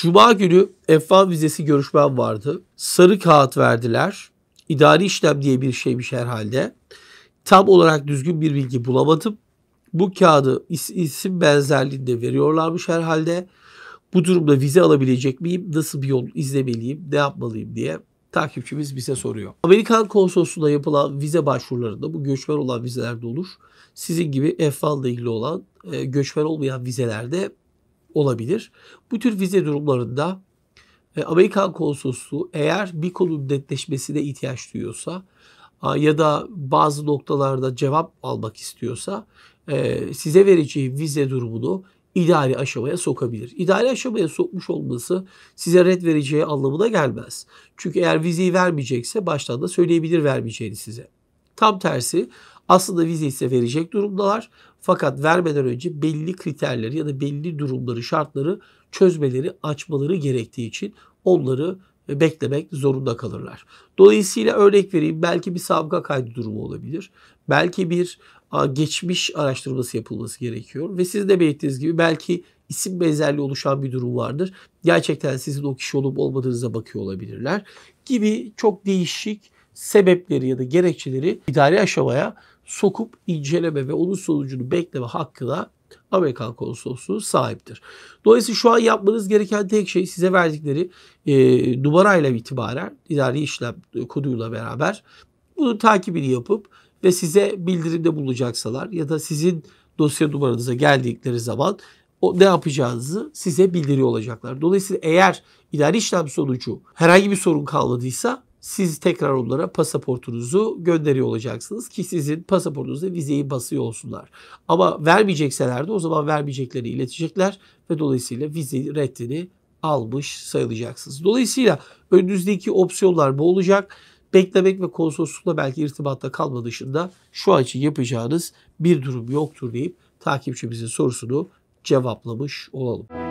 Cuma günü F1 vizesi görüşmem vardı. Sarı kağıt verdiler. İdari işlem diye bir şeymiş herhalde. Tam olarak düzgün bir bilgi bulamadım. Bu kağıdı is- isim benzerliğinde veriyorlarmış herhalde. Bu durumda vize alabilecek miyim? Nasıl bir yol izlemeliyim? Ne yapmalıyım diye takipçimiz bize soruyor. Amerikan konsolosluğunda yapılan vize başvurularında bu göçmen olan vizelerde olur. Sizin gibi F1 ile ilgili olan e, göçmen olmayan vizelerde olabilir. Bu tür vize durumlarında e, Amerikan konsolosluğu eğer bir konunun netleşmesine ihtiyaç duyuyorsa ya da bazı noktalarda cevap almak istiyorsa e, size vereceği vize durumunu idari aşamaya sokabilir. İdari aşamaya sokmuş olması size red vereceği anlamına gelmez. Çünkü eğer vizeyi vermeyecekse baştan da söyleyebilir vermeyeceğini size. Tam tersi aslında vize ise verecek durumdalar. Fakat vermeden önce belli kriterleri ya da belli durumları, şartları çözmeleri, açmaları gerektiği için onları beklemek zorunda kalırlar. Dolayısıyla örnek vereyim belki bir savga kaydı durumu olabilir. Belki bir geçmiş araştırması yapılması gerekiyor ve siz de belirttiğiniz gibi belki isim benzerliği oluşan bir durum vardır. Gerçekten sizin o kişi olup olmadığınıza bakıyor olabilirler gibi çok değişik sebepleri ya da gerekçeleri idari aşamaya sokup inceleme ve onun sonucunu bekleme hakkına Amerikan konsolosluğu sahiptir. Dolayısıyla şu an yapmanız gereken tek şey size verdikleri e, numarayla itibaren idari işlem koduyla beraber bunun takibini yapıp ve size bildirimde bulunacaksalar ya da sizin dosya numaranıza geldikleri zaman o ne yapacağınızı size bildiriyor olacaklar. Dolayısıyla eğer idari işlem sonucu herhangi bir sorun kalmadıysa siz tekrar onlara pasaportunuzu gönderiyor olacaksınız ki sizin pasaportunuzda vizeyi basıyor olsunlar. Ama vermeyecekseler de o zaman vermeyeceklerini iletecekler ve dolayısıyla vize reddini almış sayılacaksınız. Dolayısıyla önünüzdeki opsiyonlar bu olacak. Beklemek ve konsoloslukla belki irtibatta kalma dışında şu an için yapacağınız bir durum yoktur deyip takipçimizin sorusunu cevaplamış olalım.